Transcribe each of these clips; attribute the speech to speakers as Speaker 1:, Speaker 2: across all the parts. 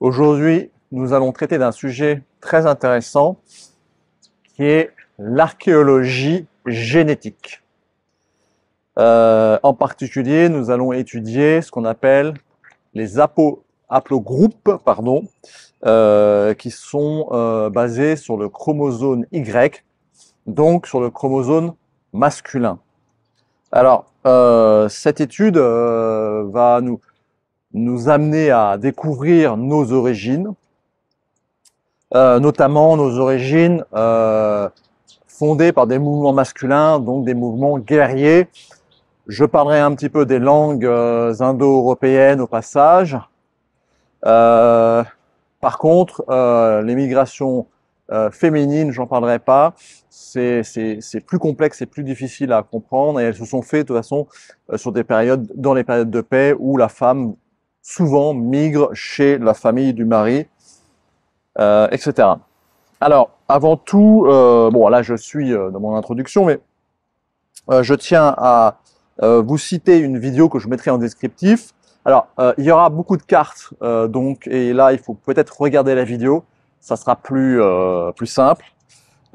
Speaker 1: Aujourd'hui, nous allons traiter d'un sujet très intéressant qui est l'archéologie génétique. Euh, en particulier, nous allons étudier ce qu'on appelle les apogroupes, haplogroupes, pardon, euh, qui sont euh, basés sur le chromosome Y, donc sur le chromosome masculin. Alors, cette étude va nous nous amener à découvrir nos origines, euh, notamment nos origines euh, fondées par des mouvements masculins, donc des mouvements guerriers. Je parlerai un petit peu des langues euh, indo-européennes au passage. par contre, les migrations féminines, j'en parlerai pas. C'est plus complexe et plus difficile à comprendre et elles se sont faites de toute façon sur des périodes, dans les périodes de paix où la femme souvent migrent chez la famille du mari, euh, etc. Alors, avant tout, euh, bon là je suis euh, dans mon introduction, mais je tiens à vous citer une vidéo que je mettrai en descriptif. Alors, il y aura beaucoup de cartes, donc et là il faut peut-être regarder la vidéo, ça sera plus plus simple.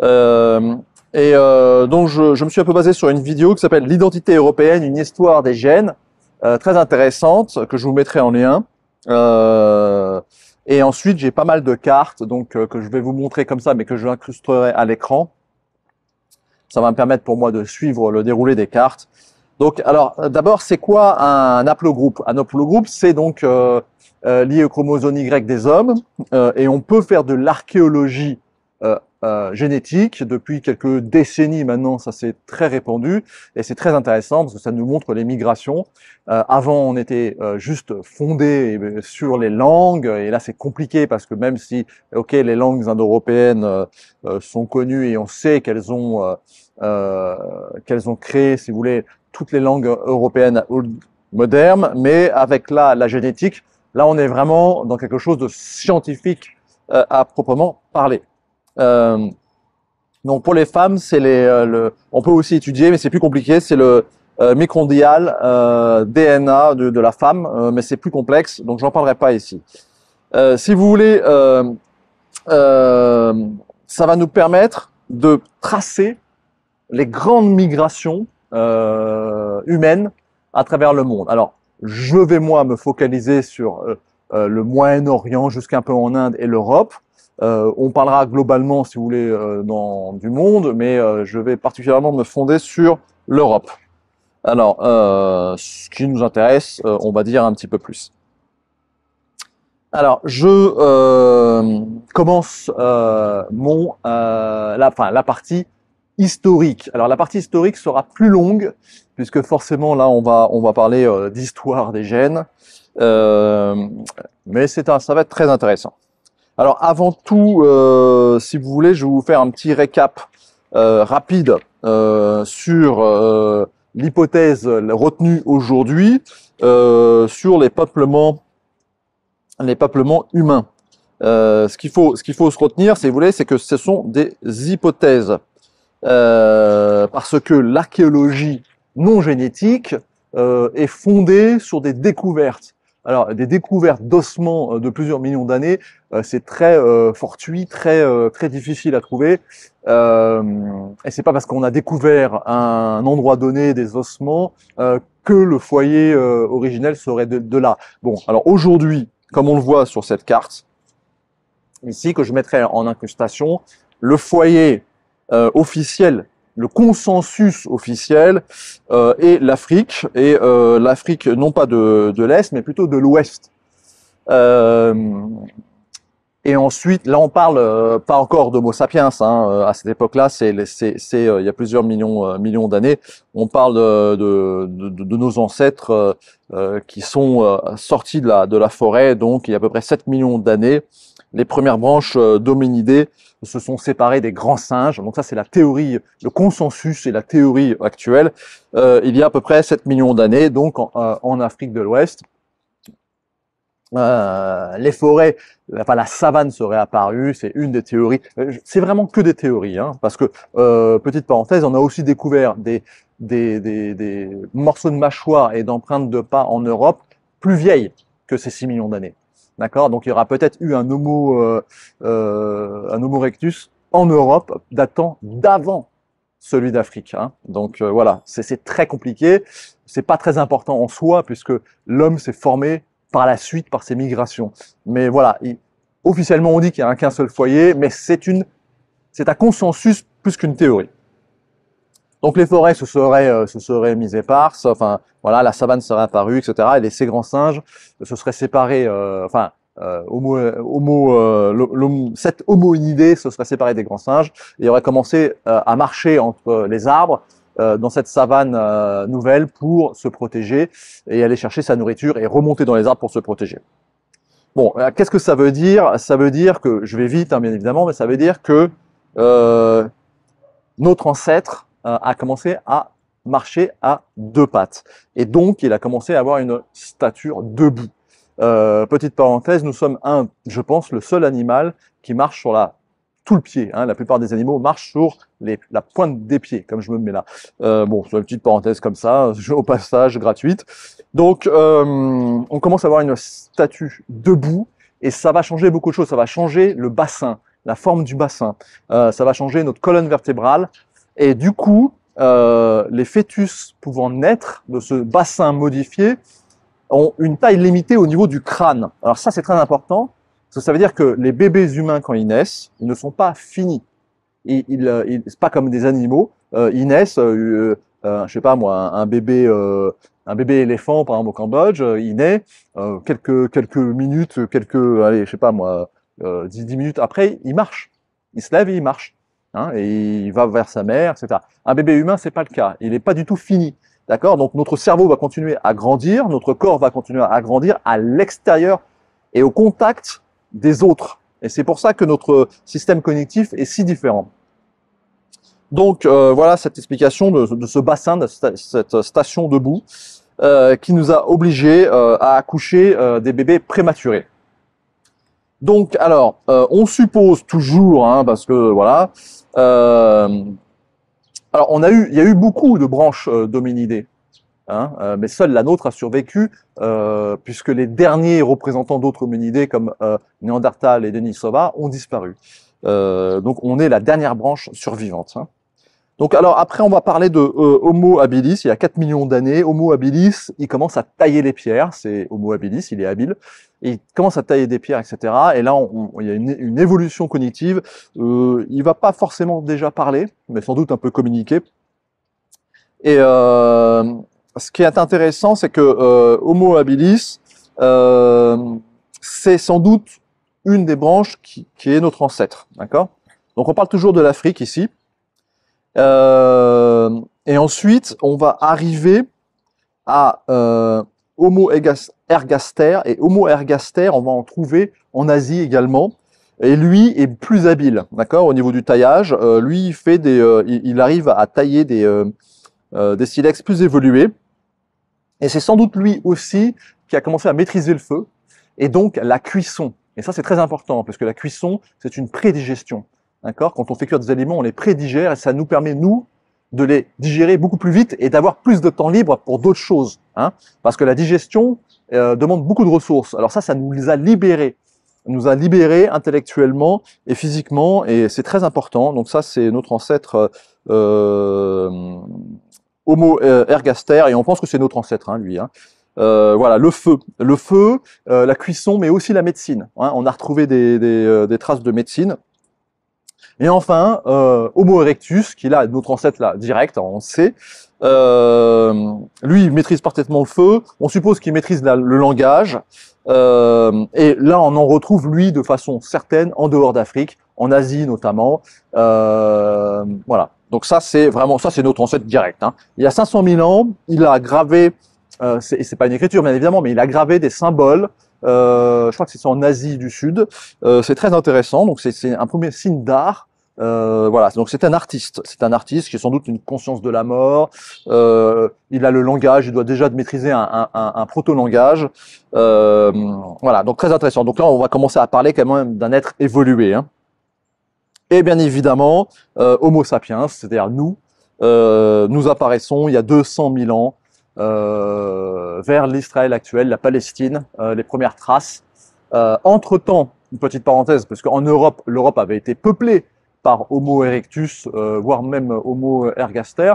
Speaker 1: Et donc je, je, me suis un peu basé sur une vidéo qui s'appelle L'identité européenne, une histoire des gènes, euh, très intéressante que je vous mettrai en lien. Euh, et ensuite, j'ai pas mal de cartes donc euh, que je vais vous montrer comme ça, mais que je incrusterai à l'écran. Ça va me permettre pour moi de suivre le déroulé des cartes. Donc, alors, d'abord, c'est quoi un haplogroupe Un haplogroupe, c'est donc lié au chromosome Y des hommes, et on peut faire de l'archéologie euh, génétique. Depuis quelques décennies maintenant, ça s'est très répandu et c'est très intéressant parce que ça nous montre les migrations. Euh, avant, on était euh, juste fondé eh ben, sur les langues et là, c'est compliqué parce que même si, ok, les langues indo-européennes sont connues et on sait qu'elles ont qu'elles ont créé, si vous voulez, toutes les langues européennes modernes, mais avec là la génétique, là, on est vraiment dans quelque chose de scientifique à proprement parler. Euh, donc pour les femmes, c'est les, euh, on peut aussi étudier, mais c'est plus compliqué, c'est le euh, microndial DNA de, la femme, mais c'est plus complexe, donc j'en parlerai pas ici. si vous voulez, ça va nous permettre de tracer les grandes migrations humaines à travers le monde. Alors, je vais moi me focaliser sur le Moyen-Orient jusqu'un peu en Inde et l'Europe, euh, on parlera globalement, si vous voulez, euh, du monde, mais euh, je vais particulièrement me fonder sur l'Europe. Alors, ce qui nous intéresse, on va dire un petit peu plus. Alors, je commence la, partie historique. Alors, la partie historique sera plus longue, puisque forcément, là, on va, parler d'histoire des gènes, mais ça va être très intéressant. Alors avant tout, euh, si vous voulez, je vais vous faire un petit récap euh, rapide euh, sur l'hypothèse retenue aujourd'hui sur les peuplements, les peuplements humains. ce qu'il faut, ce qu'il faut se retenir, si vous voulez, c'est que ce sont des hypothèses parce que l'archéologie non génétique est fondée sur des découvertes alors, des découvertes d'ossements euh, de plusieurs millions d'années, euh, c'est très euh, fortuit, très très difficile à trouver. Euh, et c'est pas parce qu'on a découvert un endroit donné des ossements que le foyer originel serait de, là. Bon, alors aujourd'hui, comme on le voit sur cette carte ici que je mettrai en incrustation, le foyer officiel le consensus officiel euh, est l'Afrique, et euh, l'Afrique non pas de, l'Est, mais plutôt de l'Ouest. Euh, et ensuite, là on parle euh, pas encore de d'Homo sapiens, hein, à cette époque-là, c'est il y a plusieurs millions, millions d'années, on parle de, nos ancêtres qui sont sortis de la, de la forêt, donc il y a à peu près 7 millions d'années, les premières branches euh, d'hominidés se sont séparées des grands singes. Donc ça, c'est la théorie, le consensus et la théorie actuelle. Euh, il y a à peu près 7 millions d'années, donc en, euh, Afrique de l'Ouest. les forêts, enfin la savane serait apparue, c'est une des théories. C'est vraiment que des théories, hein, parce que petite parenthèse, on a aussi découvert des, des morceaux de mâchoire et d'empreintes de pas en Europe plus vieilles que ces 6 millions d'années. D'accord Donc il y aura peut-être eu un homo, euh, euh un homo rectus en Europe datant d'avant celui d'Afrique. Hein. Donc euh, voilà, c'est très compliqué. C'est pas très important en soi puisque l'homme s'est formé par la suite par ses migrations. Mais voilà, officiellement on dit qu'il n'y a qu'un seul foyer, mais c'est une, c'est un consensus plus qu'une théorie. Donc les forêts se seraient, euh, se mises éparses, enfin voilà, la savane serait apparue, etc. Et ces grands singes se seraient séparés, euh, enfin euh, homo, cette homoïdée se serait séparée des grands singes et aurait commencé à marcher entre les arbres dans cette savane nouvelle pour se protéger et aller chercher sa nourriture et remonter dans les arbres pour se protéger. Bon, qu'est-ce que ça veut dire Ça veut dire que, je vais vite hein, bien évidemment, mais ça veut dire que notre ancêtre euh, a commencé à marcher à deux pattes. Et donc, il a commencé à avoir une stature debout. Euh, petite parenthèse, nous sommes un, je pense, le seul animal qui marche sur la tout le pied. Hein. La plupart des animaux marchent sur la pointe des pieds, comme je me mets là. Euh, bon, c'est une petite parenthèse comme ça, au passage gratuite. Donc, on commence à avoir une statue debout, et ça va changer beaucoup de choses. Ça va changer le bassin, la forme du bassin. ça va changer notre colonne vertébrale, et du coup, euh, les fœtus pouvant naître de ce bassin modifié ont une taille limitée au niveau du crâne. Alors ça, c'est très important, parce que ça veut dire que les bébés humains, quand ils naissent, ils ne sont pas finis. Ils, ils, euh, c'est pas comme des animaux. Euh, ils naissent, euh, euh je sais pas moi, un, bébé, euh, un bébé éléphant, par exemple au Cambodge, il naît quelques quelques minutes, quelques, allez, je sais pas moi, dix minutes après, il marche, il se lève et il marche. Hein, et il va vers sa mère, etc. Un bébé humain, c'est pas le cas. Il n'est pas du tout fini. D'accord Donc notre cerveau va continuer à grandir, notre corps va continuer à grandir à l'extérieur et au contact des autres. Et c'est pour ça que notre système cognitif est si différent. Donc euh, voilà cette explication de, ce bassin, de cette station debout, euh, qui nous a obligés euh, à accoucher des bébés prématurés. Donc, alors, euh, on suppose toujours, hein, parce que voilà. Euh, alors, on a eu, il y a eu beaucoup de branches euh, hein, euh mais seule la nôtre a survécu, puisque les derniers représentants d'autres hominidés, comme Néandertal et Denisova, ont disparu. donc, on est la dernière branche survivante. Hein. Donc alors après on va parler de euh, Homo habilis, il y a 4 millions d'années, Homo habilis, il commence à tailler les pierres, c'est Homo habilis, il est habile, il commence à tailler des pierres, etc. Et là il y a une, évolution cognitive, Il euh, il va pas forcément déjà parler, mais sans doute un peu communiquer. Et euh, ce qui est intéressant, c'est que Homo habilis, c'est sans doute une des branches qui, qui est notre ancêtre, d'accord Donc on parle toujours de l'Afrique ici, euh, et ensuite, on va arriver à euh, Homo ergaster. Et Homo ergaster, on va en trouver en Asie également. Et lui est plus habile, d'accord, au niveau du taillage. Euh, lui, il, fait des, il, arrive à tailler des, des silex plus évolués. Et c'est sans doute lui aussi qui a commencé à maîtriser le feu et donc la cuisson. Et ça, c'est très important parce que la cuisson, c'est une prédigestion. D'accord Quand on fait cuire des aliments, on les prédigère et ça nous permet, nous, de les digérer beaucoup plus vite et d'avoir plus de temps libre pour d'autres choses. Hein Parce que la digestion euh, demande beaucoup de ressources. Alors ça, ça nous a libérés nous a libérés intellectuellement et physiquement, et c'est très important. Donc ça, c'est notre ancêtre euh, Homo euh, ergaster, et on pense que c'est notre ancêtre, hein, lui. Hein. Euh, voilà, le feu, le feu, euh, la cuisson, mais aussi la médecine. Hein. On a retrouvé des, des, des traces de médecine et enfin, euh, Homo erectus, qui est là, notre ancêtre là, direct, hein, on sait, euh, lui, il maîtrise parfaitement le feu. On suppose qu'il maîtrise le langage. Euh, et là, on en retrouve, lui, de façon certaine, en dehors d'Afrique, en Asie notamment. Euh, voilà. Donc ça, c'est vraiment, ça, c'est notre ancêtre direct. Hein. Il y a 500 000 ans, il a gravé, euh, c'est pas une écriture, bien évidemment, mais il a gravé des symboles euh, je crois que c'est en Asie du Sud. Euh, c'est très intéressant. Donc c'est un premier signe d'art. Euh, voilà, donc c'est un artiste. C'est un artiste qui a sans doute une conscience de la mort. il a le langage, il doit déjà maîtriser un, proto-langage. voilà, donc très intéressant. Donc là, on va commencer à parler quand même d'un être évolué. Hein. Et bien évidemment, Homo sapiens, c'est-à-dire nous, nous apparaissons il y a 200 000 ans euh, vers l'Israël actuel, la Palestine, euh, les premières traces. Euh, entre-temps, une petite parenthèse, parce qu'en Europe, l'Europe avait été peuplée par Homo erectus, voire même Homo ergaster,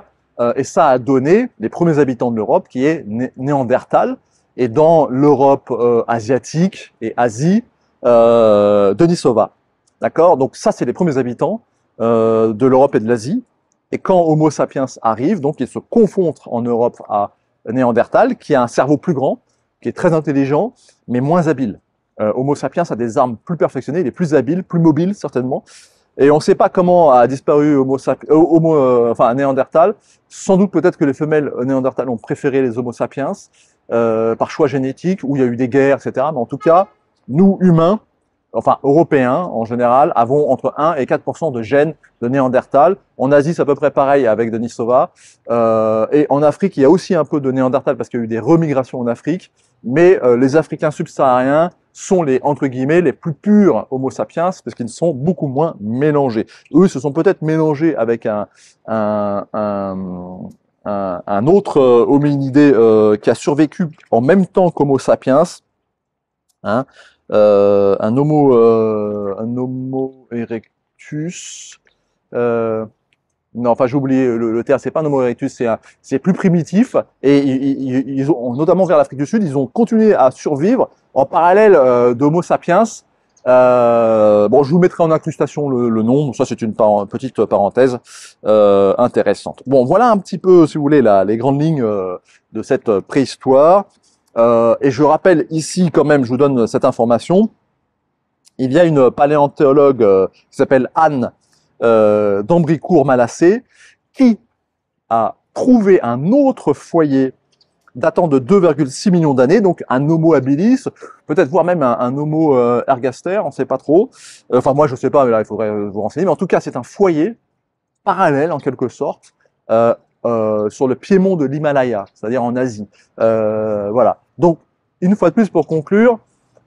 Speaker 1: et ça a donné les premiers habitants de l'Europe, qui est Néandertal, et dans l'Europe asiatique et Asie, Denisova. D'accord Donc ça, c'est les premiers habitants de l'Europe et de l'Asie. Et quand Homo sapiens arrive, donc il se confronte en Europe à néandertal, qui a un cerveau plus grand, qui est très intelligent, mais moins habile. Euh, Homo sapiens a des armes plus perfectionnées, il est plus habile, plus mobile certainement. Et on ne sait pas comment a disparu Homo, euh, euh, enfin Néandertal. Sans doute peut-être que les femelles Néandertal ont préféré les Homo sapiens par choix génétique, où il y a eu des guerres, etc. Mais en tout cas, nous humains, enfin européens en général, avons entre 1 et 4 de gènes de Néandertal. En Asie, c'est à peu près pareil avec Denisova. Euh, et en Afrique, il y a aussi un peu de Néandertal parce qu'il y a eu des remigrations en Afrique. Mais euh, les Africains subsahariens sont les, entre guillemets, les plus purs Homo sapiens parce qu'ils sont beaucoup moins mélangés. Eux se sont peut-être mélangés avec un, un, autre euh, hominidé euh, qui a survécu en même temps qu'Homo sapiens, hein, euh, un homo, euh, un homo erectus. Euh, non, enfin j'ai oublié le, le terme. C'est pas un homo erectus, c'est plus primitif. Et ils, ont, notamment vers l'Afrique du Sud, ils ont continué à survivre en parallèle euh, d'Homo sapiens. bon, je vous mettrai en incrustation le, le nom. Ça, c'est une petite parenthèse intéressante. Bon, voilà un petit peu, si vous voulez, les grandes lignes de cette préhistoire. Euh, et je rappelle ici quand même, je vous donne cette information, il y a une paléontologue euh, qui s'appelle Anne euh, d'Ambricourt-Malassé qui a trouvé un autre foyer datant de 2,6 millions d'années, donc un Homo habilis, peut-être voire même un, Homo ergaster, on ne sait pas trop. Enfin moi je ne sais pas, mais là il faudrait vous renseigner, mais en tout cas c'est un foyer parallèle en quelque sorte, euh, euh, sur le piémont de l'Himalaya, c'est-à-dire en Asie. Euh, voilà. Donc, une fois de plus, pour conclure,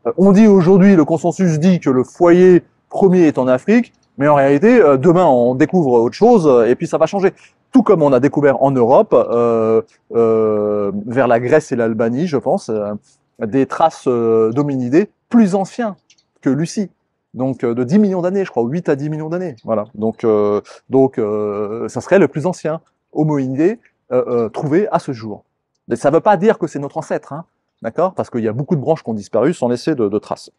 Speaker 1: euh, on dit aujourd'hui, le consensus dit que le foyer premier est en Afrique, mais en réalité, demain, on découvre autre chose et puis ça va changer. Tout comme on a découvert en Europe, vers la Grèce et l'Albanie, je pense, des traces d'Hominidés plus anciens que Lucie. Donc de 10 millions d'années, je crois, 8 à 10 millions d'années. Voilà. Donc donc ça serait le plus ancien. Homo Indé euh, euh, trouvé à ce jour. Mais ça ne veut pas dire que c'est notre ancêtre, hein, d'accord Parce qu'il y a beaucoup de branches qui ont disparu sans laisser de, traces.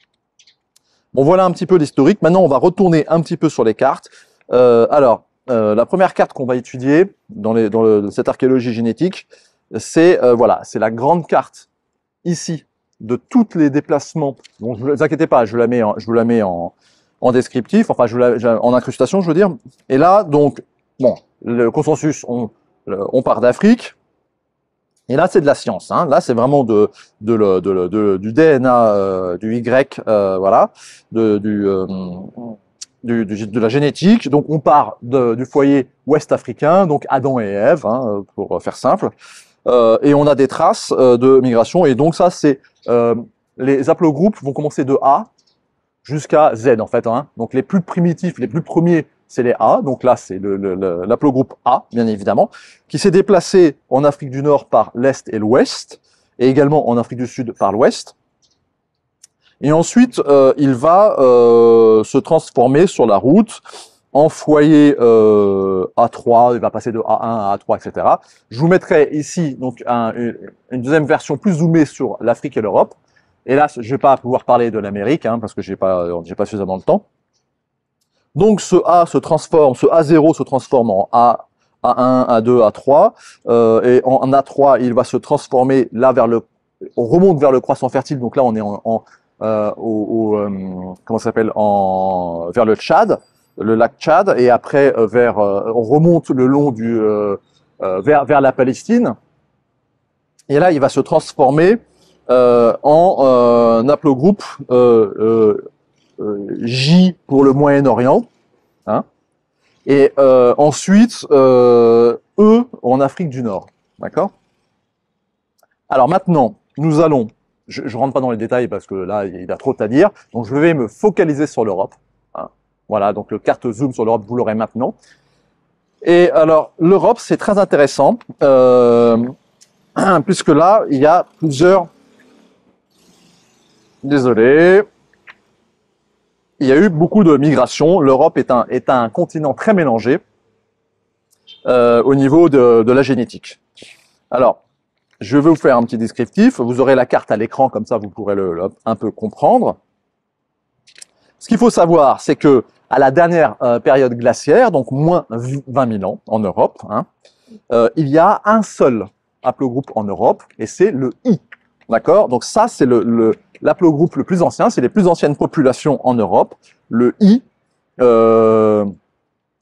Speaker 1: Bon, voilà un petit peu l'historique. Maintenant, on va retourner un petit peu sur les cartes. Euh, alors, la première carte qu'on va étudier dans, les, dans cette archéologie génétique, c'est voilà, c'est la grande carte ici de tous les déplacements. Bon, ne vous inquiétez pas, je la mets, en, je vous la mets en, en descriptif, enfin, je en incrustation, je veux dire. Et là, donc, Bon, le consensus, on, part d'Afrique. Et là, c'est de la science. Hein. Là, c'est vraiment du DNA, euh, du Y, euh, voilà, euh, de, la génétique. Donc, on part du foyer ouest africain, donc Adam et Ève, hein, pour faire simple. et on a des traces de migration. Et donc, ça, c'est les haplogroupes vont commencer de A jusqu'à Z, en fait. Hein. Donc, les plus primitifs, les plus premiers c'est les A, donc là c'est l'Aplogroupe A, bien évidemment, qui s'est déplacé en Afrique du Nord par l'Est et l'Ouest, et également en Afrique du Sud par l'Ouest. Et ensuite, euh, il va euh, se transformer sur la route en foyer euh, A3, il va passer de A1 à A3, etc. Je vous mettrai ici donc une deuxième version plus zoomée sur l'Afrique et l'Europe. Hélas, je ne vais pas pouvoir parler de l'Amérique, hein, parce que je n'ai pas, pas suffisamment de temps. Donc ce A se transforme, ce A0 se transforme en A, A1, A2, A3, et en A3, il va se transformer là vers le, on remonte vers le croissant fertile, donc là on est en, euh, euh, comment s'appelle, en vers le Tchad, le lac Tchad, et après euh, vers, euh, on remonte le long du vers vers la Palestine, et là il va se transformer en un haplogroupe euh, J pour le Moyen-Orient, hein, et euh, ensuite euh, E en Afrique du Nord. D'accord Alors maintenant, nous allons, je ne rentre pas dans les détails parce que là, il y a trop à dire, donc je vais me focaliser sur l'Europe. Hein. Voilà, donc le carte zoom sur l'Europe, vous l'aurez maintenant. Et alors, l'Europe, c'est très intéressant, puisque là, il y a plusieurs... Désolé, il y a eu beaucoup de migrations. L'Europe est un, est un continent très mélangé euh, au niveau de, de la génétique. Alors, je vais vous faire un petit descriptif. Vous aurez la carte à l'écran, comme ça vous pourrez le, un peu comprendre. Ce qu'il faut savoir, c'est que à la dernière euh, période glaciaire, donc moins 20 000 ans en Europe, hein, euh, il y a un seul haplogroupe en Europe, et c'est le I. D'accord Donc ça, c'est le, le, L'aplogroupe le plus ancien, c'est les plus anciennes populations en Europe. Le I, euh,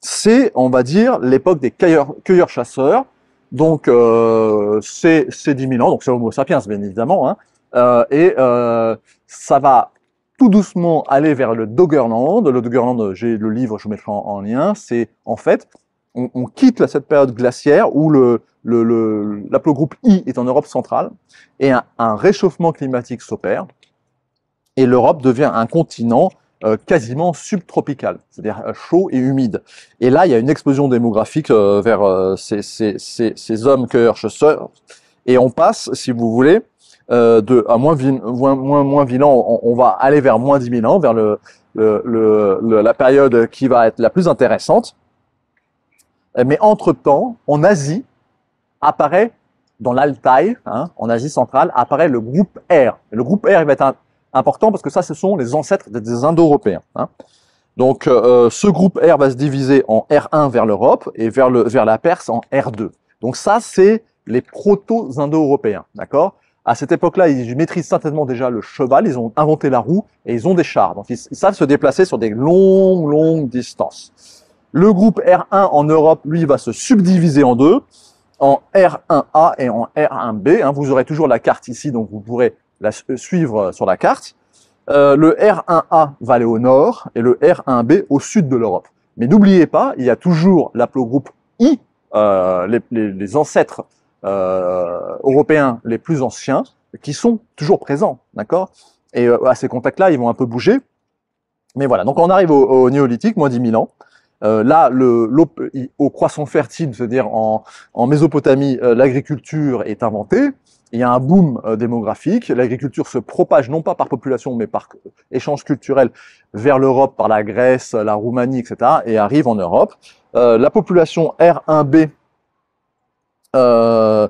Speaker 1: c'est, on va dire, l'époque des cueilleurs-chasseurs. donc, euh, c'est 10 000 ans, donc c'est Homo sapiens, bien évidemment. Hein. Euh, et euh, ça va tout doucement aller vers le Doggerland. Le Doggerland, j'ai le livre, je vous mettrai en, lien. C'est, en fait, on, quitte cette période glaciaire où le, I est en Europe centrale et un réchauffement climatique s'opère et l'Europe devient un continent euh, quasiment subtropical, c'est-à-dire euh, chaud et humide. Et là, il y a une explosion démographique euh, vers ces, hommes que chasseurs. Et on passe, si vous voulez, de à moins, moins, moins, vilain, on, va aller vers moins 10 000 ans, vers le, la période qui va être la plus intéressante. Mais entre-temps, en Asie, apparaît dans l'Altaï, hein, en Asie centrale, apparaît le groupe R. Le groupe R va être un, important parce que ça, ce sont les ancêtres des Indo-Européens. Hein. Donc, euh, euh, ce groupe R va se diviser en R1 vers l'Europe et vers, le, vers la Perse en R2. Donc ça, c'est les proto-indo-européens, d'accord À cette époque-là, ils maîtrisent certainement déjà le cheval, ils ont inventé la roue et ils ont des chars. Donc, ils, savent se déplacer sur des longues, longues distances. Le groupe R1 en Europe, lui, va se subdiviser en deux, en R1A et en R1B. Hein, vous aurez toujours la carte ici, donc vous pourrez la suivre sur la carte. Euh, le R1A va aller au nord et le R1B au sud de l'Europe. Mais n'oubliez pas, il y a toujours l'aplogroupe I, euh, les, ancêtres euh, européens les plus anciens, qui sont toujours présents, d'accord Et à ces contacts-là, ils vont un peu bouger. Mais voilà, donc on arrive au, néolithique, moins 10 000 ans. là, le, au croissant fertile, c'est-à-dire en, Mésopotamie, l'agriculture est inventée il y a un boom euh, démographique, l'agriculture se propage non pas par population mais par échange culturel vers l'Europe, par la Grèce, la Roumanie, etc. et arrive en Europe. Euh, la population R1B euh,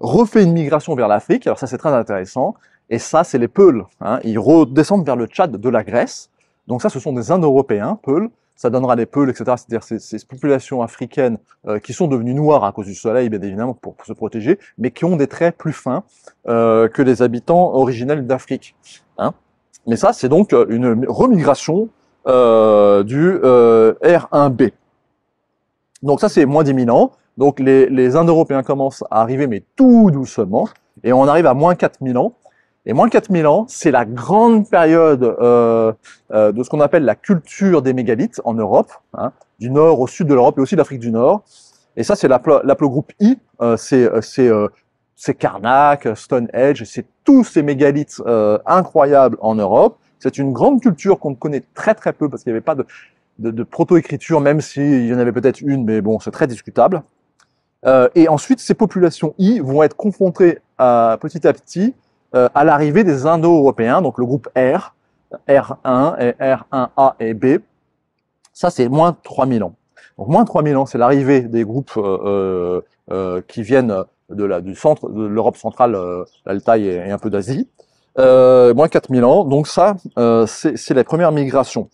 Speaker 1: refait une migration vers l'Afrique, alors ça c'est très intéressant, et ça c'est les Peuls, hein. ils redescendent vers le Tchad de la Grèce, donc ça ce sont des Indo-Européens, Peuls, ça donnera des peules, etc. C'est-à-dire ces, ces, populations africaines euh, qui sont devenues noires à cause du soleil, bien évidemment, pour, se protéger, mais qui ont des traits plus fins euh, que les habitants originels d'Afrique. Hein. mais ça, c'est donc euh, une remigration du R1B. Donc ça, c'est moins ans. Donc les, les Indo-Européens commencent à arriver, mais tout doucement, et on arrive à moins 4 000 ans, et moins de 4000 ans, c'est la grande période euh, euh, de ce qu'on appelle la culture des mégalithes en Europe, hein, du nord au sud de l'Europe et aussi de l'Afrique du Nord. Et ça, c'est l'aplogroupe I, euh, euh, euh, c'est Karnak, Stonehenge, c'est tous ces mégalithes incroyables en Europe. C'est une grande culture qu'on connaît très très peu parce qu'il n'y avait pas de, de, de proto-écriture, même s'il y en avait peut-être une, mais bon, c'est très discutable. et ensuite, ces populations I vont être confrontées à, petit à petit euh, à l'arrivée des Indo-Européens, donc le groupe R, R1 et R1A et B. Ça, c'est moins 3000 ans. Donc moins 3000 ans, c'est l'arrivée des groupes euh, euh, qui viennent de la, du centre de l'Europe centrale, l'Altaï et, un peu d'Asie. moins 4000 ans, donc ça, c'est la premières migration.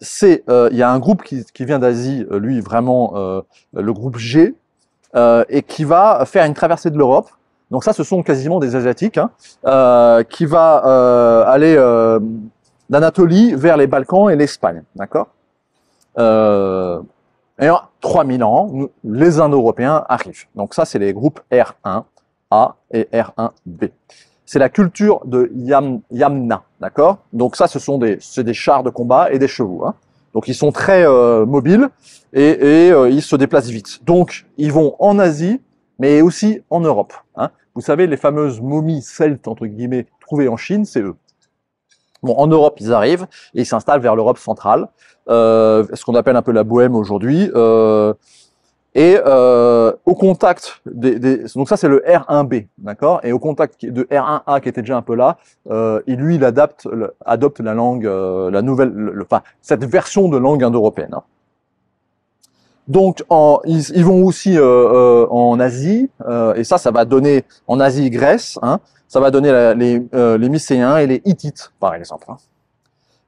Speaker 1: c'est il y a un groupe qui vient d'Asie, lui vraiment le groupe G, et qui va faire une traversée de l'Europe donc ça, ce sont quasiment des Asiatiques hein, euh, qui va euh, aller euh, d'Anatolie vers les Balkans et l'Espagne. D'accord Et en 3000 ans, les Indo-Européens arrivent. Donc ça, c'est les groupes R1A et R1B. C'est la culture de Yamna, d'accord Donc ça, ce sont des, chars de combat et des chevaux. Hein. Donc ils sont très mobiles et, ils se déplacent vite. Donc ils vont en Asie, mais aussi en Europe. Hein. Vous savez, les fameuses momies celtes, entre guillemets, trouvées en Chine, c'est eux. Bon, en Europe, ils arrivent et ils s'installent vers l'Europe centrale, euh, ce qu'on appelle un peu la Bohème aujourd'hui. Euh, et euh, au contact des, des, donc ça c'est le R1B, d'accord Et au contact de R1A qui était déjà un peu là, euh, lui il adapte, adopte la langue, euh, la nouvelle, le, enfin cette version de langue indo-européenne. Hein. Donc, ils, vont aussi euh, euh, en Asie, euh, et ça, ça va donner en Asie Grèce, hein, ça va donner les, les, Mycéens et les Hittites, par exemple. Hein.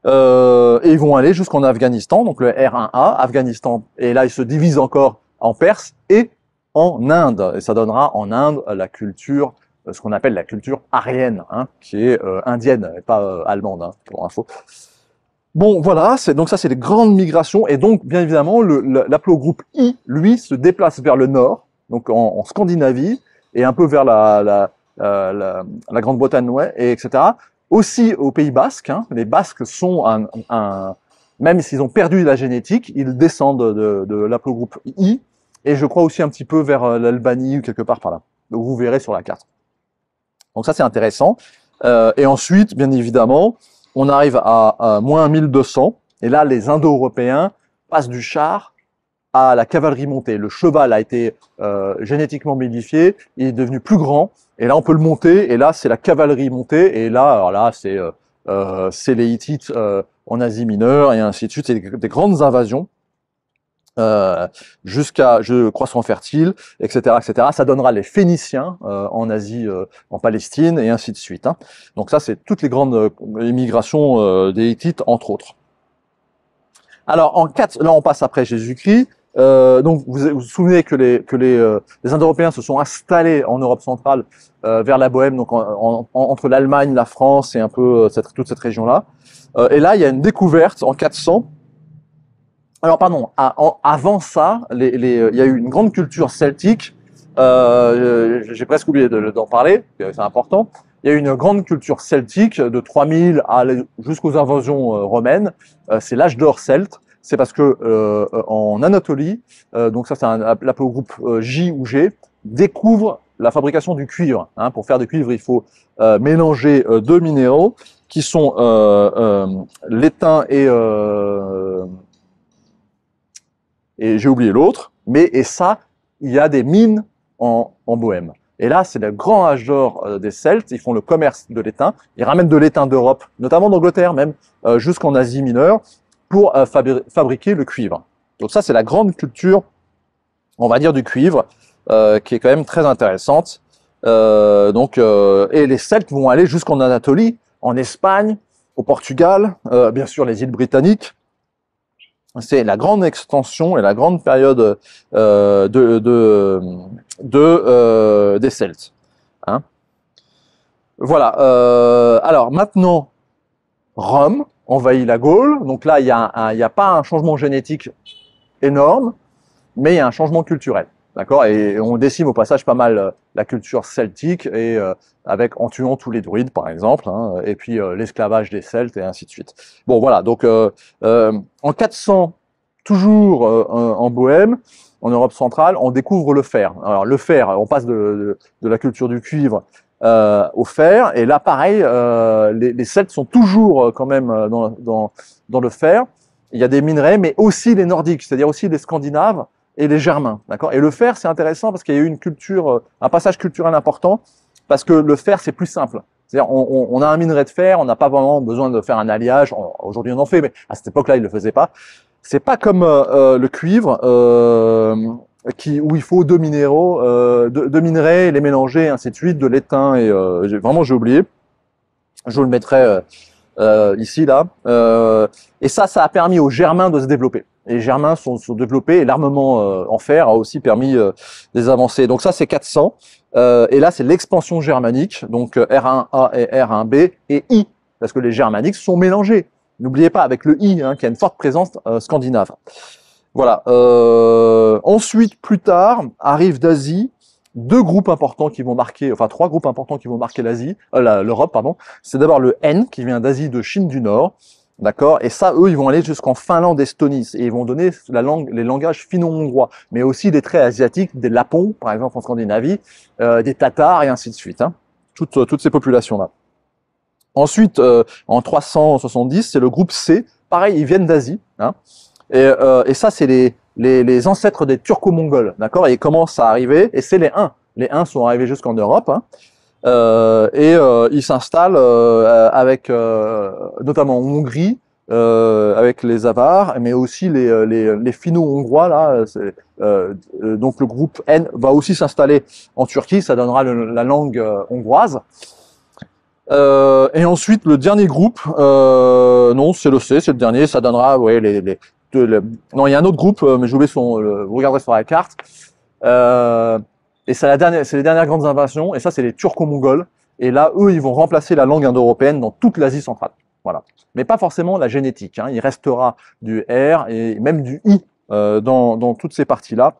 Speaker 1: Euh, et ils vont aller jusqu'en Afghanistan, donc le R1A, Afghanistan. Et là, ils se divisent encore en Perse et en Inde. Et ça donnera en Inde la culture, ce qu'on appelle la culture aryenne, hein, qui est indienne, et pas allemande, hein, pour info. Bon, voilà, donc ça, c'est les grandes migrations. Et donc, bien évidemment, l'haplogroupe I, lui, se déplace vers le nord, donc en, Scandinavie, et un peu vers la, la, Grande-Bretagne, ouais, et etc. Aussi aux Pays basques. Hein, les Basques sont un... un même s'ils ont perdu la génétique, ils descendent de, de l'haplogroupe I, et je crois aussi un petit peu vers euh, l'Albanie ou quelque part par là. Donc vous verrez sur la carte. Donc ça c'est intéressant. Euh, et ensuite, bien évidemment, on arrive à, moins 1200. Et là, les Indo-Européens passent du char à la cavalerie montée. Le cheval a été euh, génétiquement modifié, il est devenu plus grand, et là on peut le monter, et là c'est la cavalerie montée, et là, là c'est euh, euh les Hittites euh, en Asie mineure, et ainsi de suite, c'est des, grandes invasions. Euh, jusqu'à je croissant fertile, etc., etc. Ça donnera les Phéniciens euh, en Asie, euh, en Palestine, et ainsi de suite. Hein. Donc ça, c'est toutes les grandes immigrations des Hittites, entre autres. Alors en 4, là on passe après Jésus-Christ. donc vous, vous souvenez que les que les, les Indo-Européens se sont installés en Europe centrale vers la Bohème, donc en, entre l'Allemagne, la France et un peu cette, toute cette région-là. et là, il y a une découverte en 400 alors pardon, avant ça, euh, il y a eu une grande culture celtique. Euh, j'ai presque oublié d'en parler, c'est important. Il y a eu une grande culture celtique de 3000 jusqu'aux invasions euh, romaines. c'est l'âge d'or celte. C'est parce que en Anatolie, donc ça c'est l'appel au groupe J ou G, découvre la fabrication du cuivre. Hein. pour faire du cuivre, il faut mélanger deux minéraux qui sont l'étain et et j'ai oublié l'autre, mais et ça, il y a des mines en, en Bohème. Et là, c'est le grand âge d'or euh, des Celtes. Ils font le commerce de l'étain. Ils ramènent de l'étain d'Europe, notamment d'Angleterre même, euh, jusqu'en Asie mineure, pour euh, fabriquer le cuivre. Donc ça, c'est la grande culture, on va dire, du cuivre, euh, qui est quand même très intéressante. Euh, donc, euh, et les Celtes vont aller jusqu'en Anatolie, en Espagne, au Portugal, bien sûr les îles britanniques, c'est la grande extension et la grande période euh, de, euh, des Celtes. Hein. voilà. Euh, alors maintenant, Rome envahit la Gaule. Donc là, il n'y a, a, pas un changement génétique énorme, mais il y a un changement culturel. D'accord et, on décime au passage pas mal euh, la culture celtique et euh, avec en tuant tous les druides par exemple, hein, et puis euh, l'esclavage des Celtes et ainsi de suite. Bon voilà, donc en 400, toujours en Bohème, en Europe centrale, on découvre le fer. Alors le fer, on passe de, la culture du cuivre au fer, et là pareil, les, Celtes sont toujours quand même dans, dans, dans le fer. Il y a des minerais, mais aussi les Nordiques, c'est-à-dire aussi les Scandinaves et les germains. D'accord et le fer, c'est intéressant parce qu'il y a eu une culture, euh, un passage culturel important, parce que le fer, c'est plus simple. C'est-à-dire, on, on, a un minerai de fer, on n'a pas vraiment besoin de faire un alliage. Aujourd'hui, on en fait, mais à cette époque-là, ils ne le faisaient pas. C'est pas comme euh, euh, le cuivre, euh, qui, où il faut deux minéraux, euh, deux, deux, minerais, les mélanger, ainsi de suite, de l'étain et vraiment, j'ai oublié. Je le mettrai ici, là. et ça, ça a permis aux Germains de se développer et germains sont, sont développés et l'armement euh, en fer a aussi permis euh, des avancées. Donc ça c'est 400 euh, et là c'est l'expansion germanique donc euh, R1A et R1B et I parce que les germaniques sont mélangés. N'oubliez pas avec le I hein, qui a une forte présence scandinave. Voilà. ensuite plus tard arrive d'Asie deux groupes importants qui vont marquer, enfin trois groupes importants qui vont marquer l'Asie, l'Europe pardon. C'est d'abord le N qui vient d'Asie de Chine du Nord D'accord Et ça, eux, ils vont aller jusqu'en Finlande, Estonie, et ils vont donner la langue, les langages finno-hongrois, mais aussi des traits asiatiques, des Lapons, par exemple en Scandinavie, euh, des Tatars, et ainsi de suite. Hein. Toutes, euh, toutes ces populations-là. Ensuite, euh, en 370, c'est le groupe C. Pareil, ils viennent d'Asie. Hein. Euh, et, ça, c'est les, ancêtres des Turco-Mongols. D'accord Et ils commencent à arriver, et c'est les Huns. Les Huns sont arrivés jusqu'en Europe. Hein. Euh, et euh, il s'installe euh, avec, notamment en Hongrie, avec les Avars, mais aussi les, les, hongrois Là, donc le groupe N va aussi s'installer en Turquie, ça donnera la langue hongroise. et ensuite, le dernier groupe, non, c'est le C, c'est le dernier, ça donnera, ouais, les, les, non, il y a un autre groupe, mais je vous son, vous regarderez sur la carte. Et c'est la dernière, c'est les dernières grandes invasions. Et ça, c'est les Turco-Mongols. Et là, eux, ils vont remplacer la langue indo-européenne dans toute l'Asie centrale. Voilà. Mais pas forcément la génétique. Hein. Il restera du R et même du I euh, dans, dans toutes ces parties-là.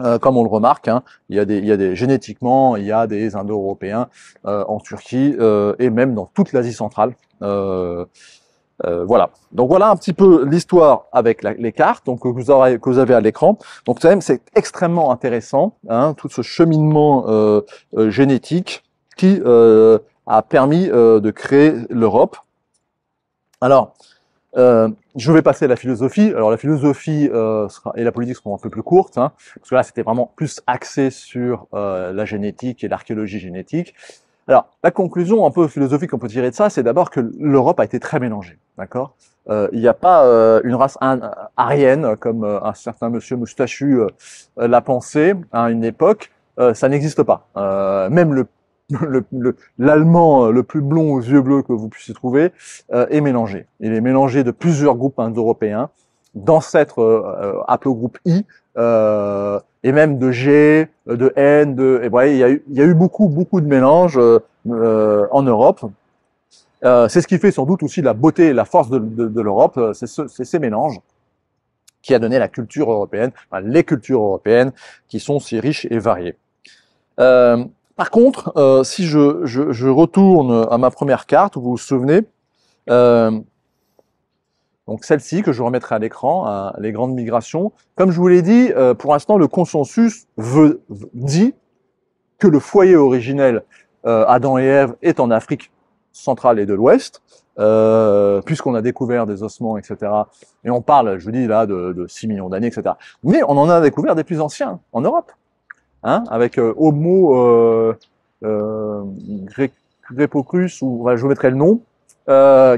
Speaker 1: Euh, comme on le remarque, hein, il, y a des, il, y a des, génétiquement, il y a des Indo-Européens euh, en Turquie et même dans toute l'Asie centrale. Euh, voilà. Donc voilà un petit peu l'histoire avec les cartes que, vous avez à l'écran. Donc c'est extrêmement intéressant, hein, tout ce cheminement euh, euh, génétique qui a permis de créer l'Europe. Alors, je vais passer à la philosophie. Alors la philosophie et la politique seront un peu plus courtes, hein, parce que là c'était vraiment plus axé sur la génétique et l'archéologie génétique. Alors, la conclusion un peu philosophique qu'on peut tirer de ça, c'est d'abord que l'Europe a été très mélangée, d'accord euh, Il n'y a pas euh, une race euh, arienne, comme un certain monsieur moustachu l'a pensé à une époque, ça n'existe pas. même l'allemand le, plus blond aux yeux bleus que vous puissiez trouver est mélangé. Il est mélangé de plusieurs groupes indo-européens, hein, d'ancêtres appelés groupe I, euh, et même de G, euh, de N, de, et vous il y a eu, beaucoup, beaucoup de mélanges euh, en Europe. c'est ce qui fait sans doute aussi la beauté et la force de, l'Europe, c'est ces mélanges qui a donné la culture européenne, les cultures européennes qui sont si riches et variées. par contre, si je, retourne à ma première carte, vous vous souvenez, donc celle-ci que je remettrai à l'écran, les grandes migrations. Comme je vous l'ai dit, euh, pour l'instant, le consensus veut, dit que le foyer originel euh, Adam et Ève est en Afrique centrale et de l'Ouest, euh, puisqu'on a découvert des ossements, etc. Et on parle, je vous dis là, de, 6 millions d'années, etc. Mais on en a découvert des plus anciens en Europe, hein, avec Homo Repocrus, ou je vous mettrai le nom,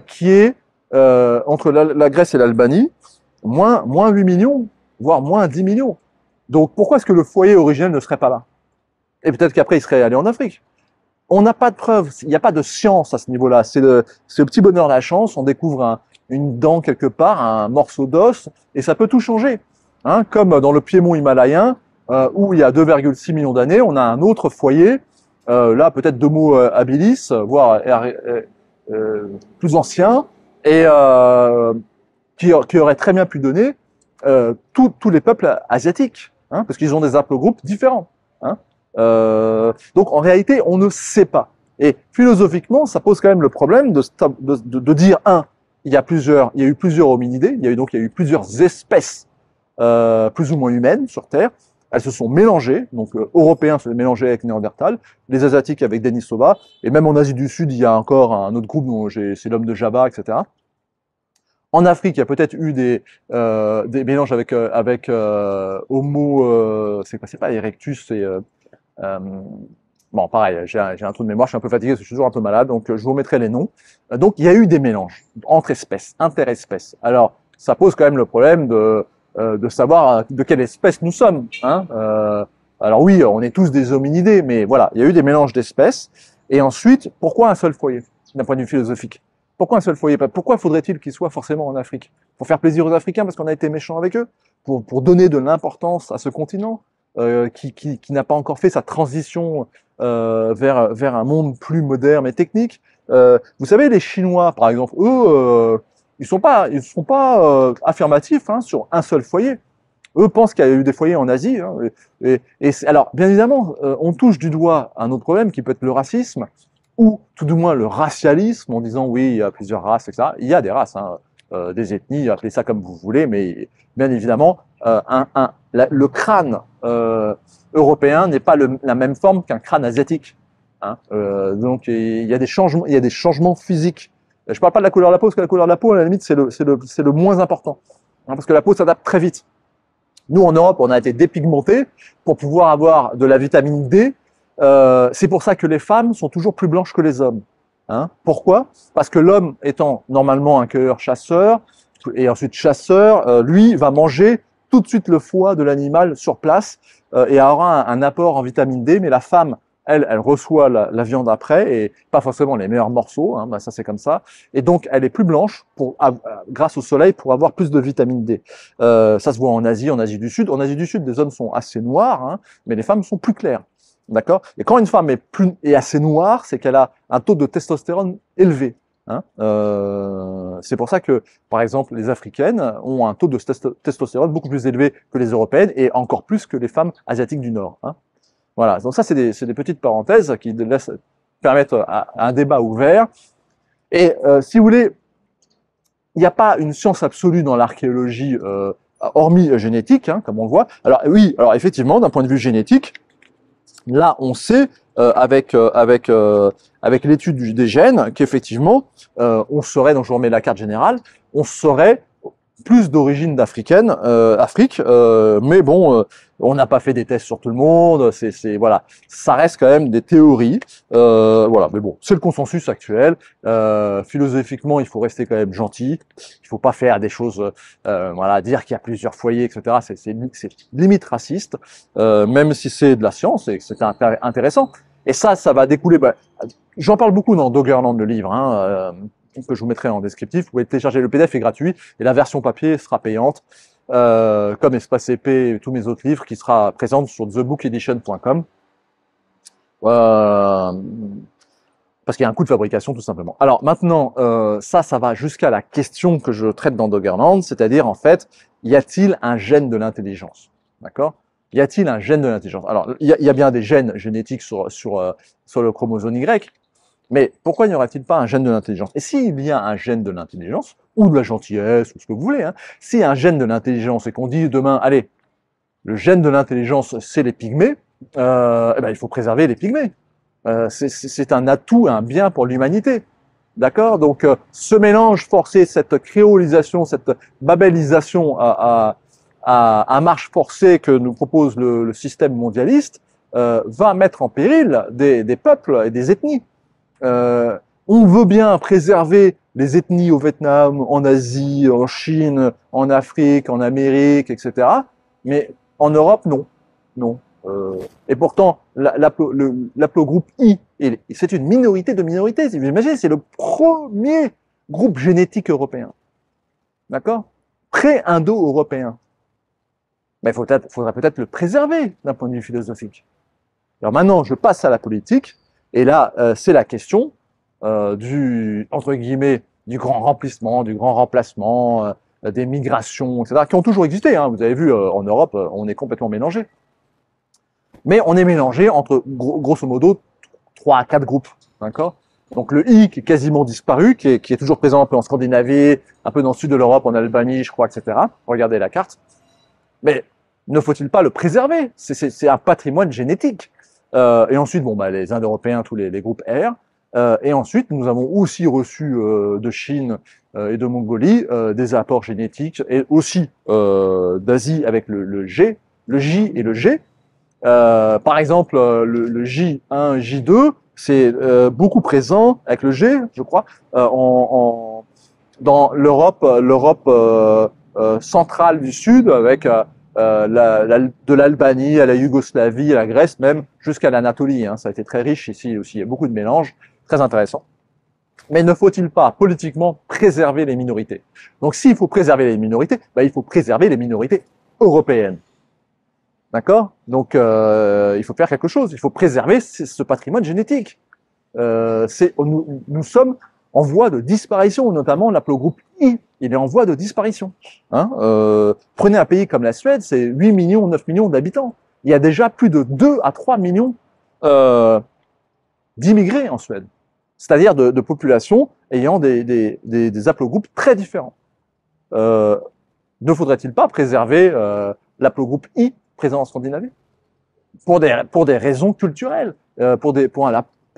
Speaker 1: qui est euh, entre la, Grèce et l'Albanie, moins, moins 8 millions, voire moins 10 millions. Donc pourquoi est-ce que le foyer originel ne serait pas là Et peut-être qu'après, il serait allé en Afrique. On n'a pas de preuves, il n'y a pas de science à ce niveau-là. C'est le, le, petit bonheur de la chance, on découvre un, une dent quelque part, un morceau d'os, et ça peut tout changer. Hein, comme dans le piémont himalayen, euh, où il y a 2,6 millions d'années, on a un autre foyer, euh, là peut-être deux mots euh, habilis, voire euh, plus anciens, et euh, qui, qui, aurait très bien pu donner euh, tous les peuples asiatiques, hein, parce qu'ils ont des haplogroupes différents. Hein. Euh, donc en réalité, on ne sait pas. Et philosophiquement, ça pose quand même le problème de, de, de, dire un, il y a plusieurs, il y a eu plusieurs hominidés, il y a eu donc il y a eu plusieurs espèces euh, plus ou moins humaines sur Terre elles se sont mélangées, donc euh, Européens se sont mélangés avec Néandertal, les Asiatiques avec Soba, et même en Asie du Sud, il y a encore un autre groupe, dont c'est l'homme de Java, etc. En Afrique, il y a peut-être eu des, euh, mélanges avec, euh, avec Homo, c'est pas, Erectus, c'est... bon, pareil, j'ai un, trou de mémoire, je suis un peu fatigué, je suis toujours un peu malade, donc je vous mettrai les noms. donc, il y a eu des mélanges entre espèces, interespèces. Alors, ça pose quand même le problème de euh, de savoir euh, de quelle espèce nous sommes. Hein euh, alors oui, on est tous des hominidés, mais voilà, il y a eu des mélanges d'espèces. Et ensuite, pourquoi un seul foyer, d'un point de vue philosophique Pourquoi un seul foyer Pourquoi faudrait-il qu'il soit forcément en Afrique Pour faire plaisir aux Africains parce qu'on a été méchants avec eux pour, pour donner de l'importance à ce continent euh, qui, qui, qui n'a pas encore fait sa transition euh, vers, vers un monde plus moderne et technique vous savez, les Chinois, par exemple, eux ils sont pas, ils sont pas euh, affirmatifs hein, sur un seul foyer. Eux pensent qu'il y a eu des foyers en Asie. Hein, et, alors, bien évidemment, euh, on touche du doigt un autre problème qui peut être le racisme ou tout du moins le racialisme en disant oui, il y a plusieurs races, etc. Il y a des races, hein, euh, des ethnies, appelez ça comme vous voulez, mais bien évidemment, le crâne européen n'est pas la même forme qu'un crâne asiatique. donc, il des changements, il y a des changements physiques je parle pas de la couleur de la peau, parce que la couleur de la peau, à la limite, c'est le, moins important. Hein, parce que la peau s'adapte très vite. Nous, en Europe, on a été dépigmentés pour pouvoir avoir de la vitamine D. Euh, c'est pour ça que les femmes sont toujours plus blanches que les hommes. Hein. Pourquoi Parce que l'homme étant normalement un cueilleur chasseur, et ensuite chasseur, euh, lui va manger tout de suite le foie de l'animal sur place euh, et aura un apport en vitamine D, mais la femme elle, elle reçoit la, viande après, et pas forcément les meilleurs morceaux, hein, bah, ça c'est comme ça. Et donc elle est plus blanche euh, grâce au soleil pour avoir plus de vitamine D. Euh, ça se voit en Asie, en Asie du Sud. En Asie du Sud, les hommes sont assez noirs, hein, mais les femmes sont plus claires. D'accord Et quand une femme est, plus, assez noire, c'est qu'elle a un taux de testostérone élevé. Hein. Euh, c'est pour ça que, par exemple, les Africaines ont un taux de testostérone beaucoup plus élevé que les Européennes et encore plus que les femmes asiatiques du Nord. Voilà, donc ça, c'est des, petites parenthèses qui permettent un débat ouvert. Et euh, si vous voulez, il n'y a pas une science absolue dans l'archéologie, euh, hormis génétique, hein, comme on le voit. Alors oui, alors effectivement, d'un point de vue génétique, là, on sait euh, avec avec avec l'étude des gènes qu'effectivement, on saurait, donc je vous remets la carte générale, on saurait plus d'origine d'africaine, euh, Afrique, euh, mais bon, euh, on n'a pas fait des tests sur tout le monde, c'est voilà, ça reste quand même des théories, euh, voilà, mais bon, c'est le consensus actuel. Euh, philosophiquement, il faut rester quand même gentil, il faut pas faire des choses, voilà, dire qu'il y a plusieurs foyers, etc. C'est limite raciste, même si c'est de la science et c'est intéressant. Et ça, ça va découler. Bah, j'en parle beaucoup dans Doggerland, le livre. Hein, que je vous mettrai en descriptif. Vous pouvez télécharger le PDF, est gratuit, et la version papier sera payante, euh, comme Espace EP et tous mes autres livres qui sera présente sur thebookedition.com. Euh, parce qu'il y a un coût de fabrication tout simplement. Alors maintenant, euh, ça, ça va jusqu'à la question que je traite dans Doggerland, c'est-à-dire en fait, y a-t-il un gène de l'intelligence D'accord Y a-t-il un gène de l'intelligence Alors, il y, a bien des gènes génétiques sur, sur, euh, sur le chromosome Y, mais pourquoi n'y aurait il pas un gène de l'intelligence Et s'il y a un gène de l'intelligence, ou de la gentillesse, ou ce que vous voulez, hein, un gène de l'intelligence et qu'on dit demain, allez, le gène de l'intelligence, c'est les pygmées, euh, eh ben, il faut préserver les pygmées. Euh, c'est un atout, un bien pour l'humanité. D'accord Donc euh, ce mélange forcé, cette créolisation, cette babélisation à, à, marche forcée que nous propose le, le système mondialiste, euh, va mettre en péril des, des peuples et des ethnies. Euh, on veut bien préserver les ethnies au Vietnam, en Asie, en Chine, en Afrique, en Amérique, etc. Mais en Europe, non. Non. Euh, et pourtant, l'haplogroupe I, c'est une minorité de minorités. Vous imaginez, c'est le premier groupe génétique européen. D'accord Pré-indo-européen. Mais il faudra peut-être le préserver d'un point de vue philosophique. Alors maintenant, je passe à la politique. Et là, euh, c'est la question euh, du, entre guillemets, du grand remplissement, du grand remplacement, euh, des migrations, etc., qui ont toujours existé. Hein. Vous avez vu, en Europe, on est complètement mélangé. Mais on est mélangé entre, grosso modo, trois à quatre groupes. D'accord Donc le I qui est quasiment disparu, qui est, qui est, toujours présent un peu en Scandinavie, un peu dans le sud de l'Europe, en Albanie, je crois, etc. Regardez la carte. Mais ne faut-il pas le préserver C'est un patrimoine génétique. Euh, et ensuite, bon, bah, les Indes européens, tous les, les groupes R. Euh, et ensuite, nous avons aussi reçu euh, de Chine euh, et de Mongolie euh, des apports génétiques et aussi d'Asie avec le, le, G, le J et le G. par exemple, le, le, J1, J2, c'est beaucoup présent avec le G, je crois, en, en, dans l'Europe, l'Europe centrale du Sud, avec euh, la, de l'Albanie à la Yougoslavie, à la Grèce même, jusqu'à l'Anatolie. Hein. Ça a été très riche ici aussi, il y a beaucoup de mélanges, très intéressant. Mais ne faut-il pas politiquement préserver les minorités Donc s'il faut préserver les minorités, bah, il faut préserver les minorités européennes. D'accord Donc euh, il faut faire quelque chose, il faut préserver ce patrimoine génétique. Euh, nous, nous, sommes en voie de disparition, notamment groupe I il est en voie de disparition. Hein. Euh, prenez un pays comme la Suède, c'est 8 millions, 9 millions d'habitants. Il y a déjà plus de 2 à 3 millions euh, d'immigrés en Suède, c'est-à-dire de, populations ayant des, haplogroupes très différents. Euh, ne faudrait-il pas préserver l'haplogroupe I présent en Scandinavie pour des, pour des raisons culturelles, pour, des, pour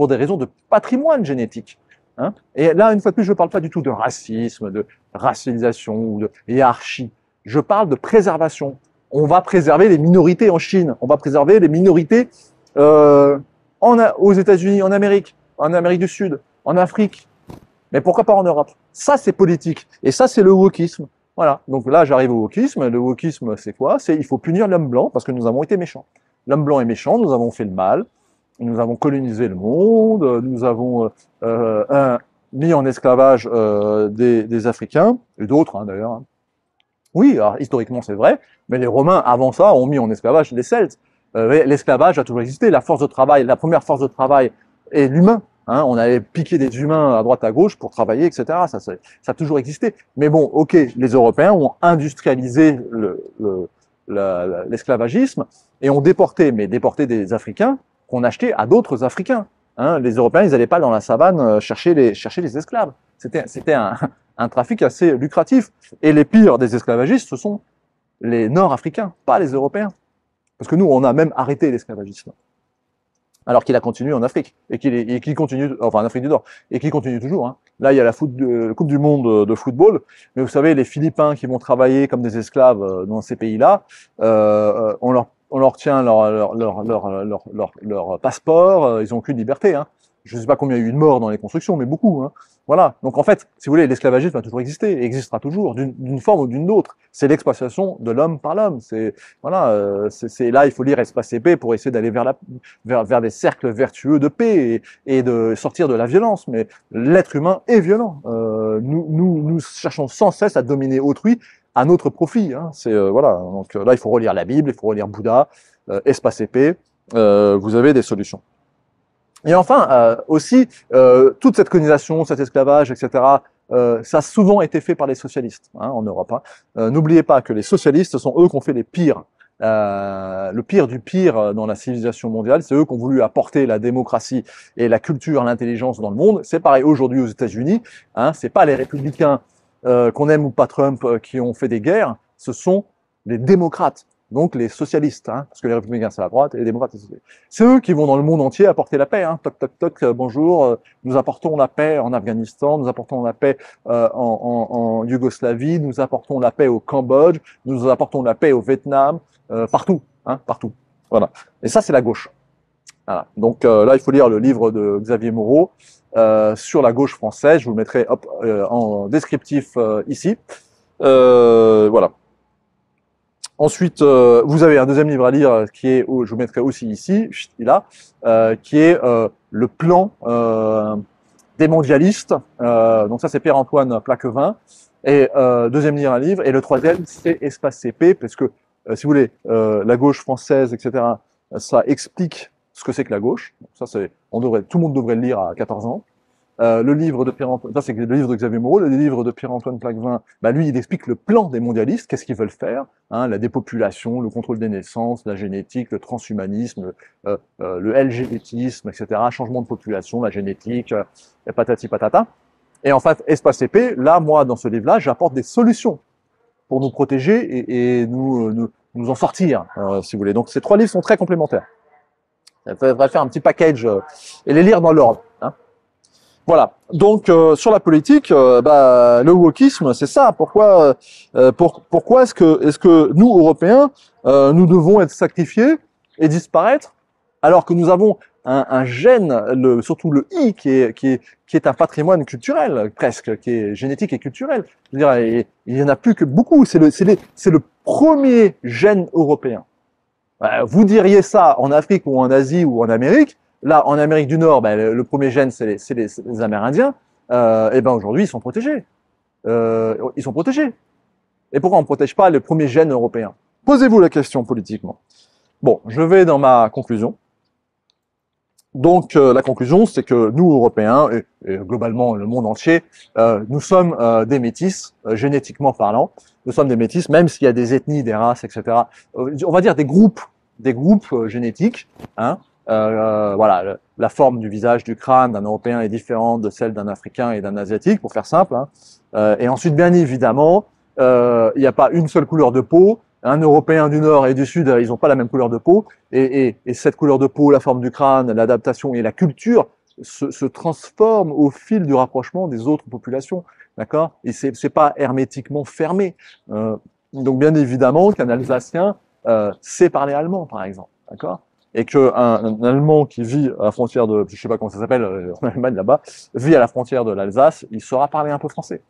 Speaker 1: des raisons de patrimoine génétique Hein. et là, une fois de plus, je ne parle pas du tout de racisme, de racialisation ou de hiérarchie. Je parle de préservation. On va préserver les minorités en Chine. On va préserver les minorités euh, aux États-Unis, en Amérique, en Amérique du Sud, en Afrique. Mais pourquoi pas en Europe Ça, c'est politique. Et ça, c'est le wokisme. Voilà. Donc là, j'arrive au wokisme. Le wokisme, c'est quoi C'est il faut punir l'homme blanc parce que nous avons été méchants. L'homme blanc est méchant, nous avons fait le mal nous avons colonisé le monde, nous avons euh, euh, un, mis en esclavage euh, des, des, Africains, et d'autres hein, d'ailleurs. Hein. Oui, alors, historiquement c'est vrai, mais les Romains avant ça ont mis en esclavage les Celtes. Euh, l'esclavage a toujours existé, la force de travail, la première force de travail est l'humain. Hein, on allait piquer des humains à droite à gauche pour travailler, etc. Ça, ça, ça a toujours existé. Mais bon, ok, les Européens ont industrialisé l'esclavagisme le, l'esclavagisme et ont déporté, mais déporté des Africains, on achetait à d'autres Africains. Hein. les Européens, ils n'allaient pas dans la savane euh, chercher les, chercher les esclaves. C'était un, trafic assez lucratif. Et les pires des esclavagistes, ce sont les Nord-Africains, pas les Européens. Parce que nous, on a même arrêté l'esclavagisme. Alors qu'il a continué en Afrique, et qu'il continue, enfin en Afrique du Nord, et qu'il continue toujours. Hein. Là, il y a la, foot, Coupe du Monde de football, mais vous savez, les Philippins qui vont travailler comme des esclaves euh, dans ces pays-là, euh, on leur on leur tient leur, leur, leur, leur passeport, euh, ils ont aucune liberté. Hein. Je ne sais pas combien il y a eu de morts dans les constructions, mais beaucoup. Hein. Voilà. Donc en fait, si vous voulez, l'esclavagisme va toujours exister, et existera toujours, d'une forme ou d'une autre. C'est l'exploitation de l'homme par l'homme. C'est voilà. Euh, c'est là, il faut lire Espace et pour essayer d'aller vers la vers, vers des cercles vertueux de paix et, de sortir de la violence. Mais l'être humain est violent. Euh, nous, nous nous cherchons sans cesse à dominer autrui à notre profit. Hein. C'est euh, voilà. Donc euh, là, il faut relire la Bible, il faut relire Bouddha, euh, espace épais. vous avez des solutions. Et enfin, aussi, toute cette colonisation, cet esclavage, etc. ça a souvent été fait par les socialistes hein, en Europe. Hein. N'oubliez pas que les socialistes sont eux qui ont fait les pires. le pire du pire dans la civilisation mondiale, c'est eux qui ont voulu apporter la démocratie et la culture, l'intelligence dans le monde. C'est pareil aujourd'hui aux États-Unis. Hein, c'est pas les républicains euh, qu'on aime ou pas Trump, euh, qui ont fait des guerres, ce sont les démocrates, donc les socialistes, hein, parce que les républicains c'est la droite et les démocrates c'est eux qui vont dans le monde entier apporter la paix. Hein, toc toc toc, euh, bonjour, nous apportons la paix en Afghanistan, nous apportons la paix en, Yougoslavie, nous apportons la paix au Cambodge, nous apportons la paix au Vietnam, partout, hein, partout. Voilà. Et ça c'est la gauche. Voilà. Donc euh, là, il faut lire le livre de Xavier Moreau euh, sur la gauche française. Je vous le mettrai hop, euh, en descriptif euh, ici. voilà. Ensuite, vous avez un deuxième livre à lire qui est, je vous mettrai aussi ici, là, qui est le plan des mondialistes. donc ça, c'est Pierre-Antoine Plaquevin. Et deuxième livre à livre. Et le troisième, c'est Espace CP, parce que si vous voulez, la gauche française, etc. Ça explique ce que c'est que la gauche. ça, c'est, on devrait, tout le monde devrait le lire à 14 ans. Euh, le livre de Pierre c'est le livre de Xavier Moreau, le livre de Pierre-Antoine Plaquevin, bah lui il explique le plan des mondialistes, qu'est-ce qu'ils veulent faire, hein, la dépopulation, le contrôle des naissances, la génétique, le transhumanisme, euh, euh, le LGBTisme, etc., changement de population, la génétique, et patati patata. Et en fait, Espace là, moi, dans ce livre-là, j'apporte des solutions pour nous protéger et, nous, nous, en sortir, si vous voulez. Donc ces trois livres sont très complémentaires. Il faudrait faire un petit package euh, et les lire dans l'ordre. Hein. Voilà. Donc euh, sur la politique, euh, bah, le wokisme, c'est ça. Pourquoi, pourquoi est-ce que, est-ce que nous Européens, nous devons être sacrifiés et disparaître alors que nous avons un, un gène, le, surtout le i, qui est, qui est, qui est un patrimoine culturel presque, qui est génétique et culturel. Je veux dire, il, y en a plus que beaucoup. C'est le, c'est le premier gène européen. Bah, vous diriez ça en Afrique ou en Asie ou en Amérique. Là, en Amérique du Nord, bah, le, premier gène, c'est les, Amérindiens. Euh, et ben aujourd'hui, ils sont protégés. Euh, ils sont protégés. Et pourquoi on ne protège pas le premier gènes européens Posez-vous la question politiquement. Bon, je vais dans ma conclusion. Donc euh, la conclusion, c'est que nous, Européens, et, globalement le monde entier, euh, nous sommes euh, des métis, génétiquement parlant. Nous sommes des métis, même s'il y a des ethnies, des races, etc. on va dire des groupes, des groupes génétiques. Hein. voilà, la forme du visage, du crâne d'un Européen est différente de celle d'un Africain et d'un Asiatique, pour faire simple. Hein. et ensuite, bien évidemment, il n'y a pas une seule couleur de peau, un Européen du Nord et du Sud, euh, ils n'ont pas la même couleur de peau. Et, cette couleur de peau, la forme du crâne, l'adaptation et la culture se, transforment au fil du rapprochement des autres populations. D'accord Et ce n'est pas hermétiquement fermé. Euh, donc, bien évidemment, qu'un Alsacien euh, sait parler allemand, par exemple. D'accord et qu'un Allemand qui vit à la frontière de, je sais pas comment ça s'appelle en Allemagne là-bas, vit à la frontière de l'Alsace, il saura parler un peu français.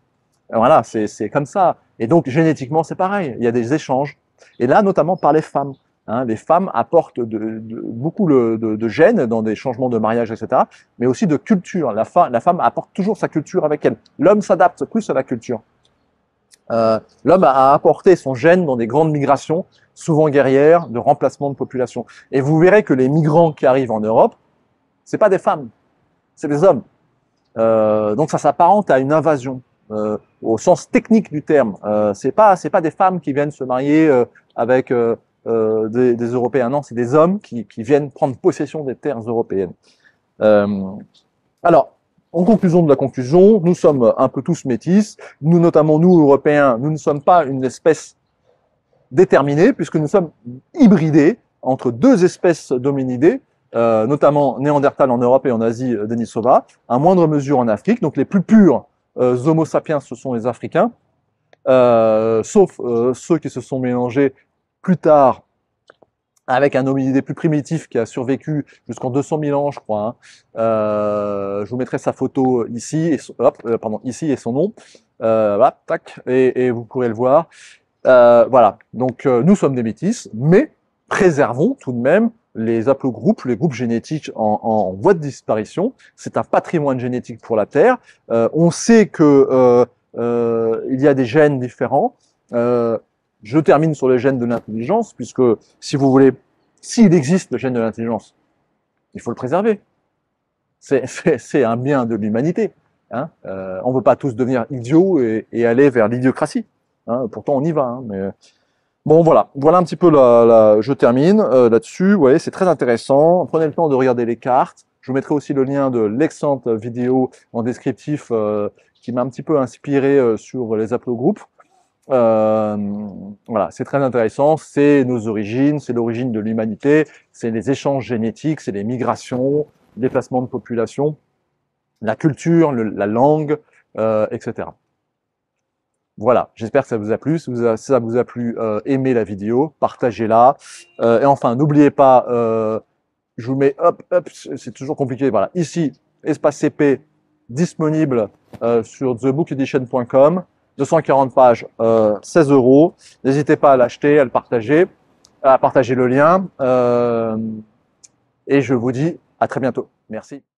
Speaker 1: Voilà, c'est comme ça. Et donc génétiquement, c'est pareil. Il y a des échanges et là, notamment par les femmes. Hein. les femmes apportent beaucoup de, gènes dans des changements de mariage, etc., mais aussi de culture. La, femme apporte toujours sa culture avec elle. L'homme s'adapte plus à la culture. Euh, l'homme a, apporté son gène dans des grandes migrations, souvent guerrières, de remplacement de population. Et vous verrez que les migrants qui arrivent en Europe, c'est pas des femmes, c'est des hommes. Euh, donc ça s'apparente à une invasion. Euh, au sens technique du terme. Ce euh, c'est pas c'est pas des femmes qui viennent se marier euh, avec des, Européens, non, c'est des hommes qui, viennent prendre possession des terres européennes. alors, en conclusion de la conclusion, nous sommes un peu tous métis. Nous, notamment nous Européens, nous ne sommes pas une espèce déterminée puisque nous sommes hybridés entre deux espèces dominidées. notamment néandertal en Europe et en Asie denisova, à moindre mesure en Afrique. Donc les plus purs Homo euh, sapiens, ce sont les Africains, euh, sauf euh, ceux qui se sont mélangés plus tard avec un hominidé plus primitif qui a survécu jusqu'en 200 000 ans, je crois. Hein. je vous mettrai sa photo ici, et son, ici et son nom. voilà, tac, et, vous pourrez le voir. voilà, donc nous sommes des métis, mais préservons tout de même les haplogroupes, les groupes génétiques en, en voie de disparition. C'est un patrimoine génétique pour la Terre. Euh, on sait que euh, euh, il y a des gènes différents. Euh, je termine sur les gènes de l'intelligence, puisque si vous voulez, s'il existe le gène de l'intelligence, il faut le préserver. C'est un bien de l'humanité. Hein euh, on ne veut pas tous devenir idiots et, et aller vers l'idiocratie. Hein pourtant, on y va. Hein, mais Bon, voilà. Voilà un petit peu la, je termine euh, là-dessus. Vous voyez, c'est très intéressant. Prenez le temps de regarder les cartes. Je vous mettrai aussi le lien de l'excellente vidéo en descriptif euh, qui m'a un petit peu inspiré euh, sur les haplogroupes. voilà, c'est très intéressant. C'est nos origines, c'est l'origine de l'humanité, c'est les échanges génétiques, c'est les migrations, les déplacements de population, la culture, la langue, etc. Voilà, j'espère que ça vous a plu. Si, ça vous a plu, euh, aimez la vidéo, partagez-la. Euh, et enfin, n'oubliez pas, euh, je vous mets, hop, hop, c'est toujours compliqué. Voilà, ici, espace CP disponible sur thebookedition.com. 240 pages, 16 euros. N'hésitez pas à l'acheter, à le partager, à partager le lien. et je vous dis à très bientôt. Merci.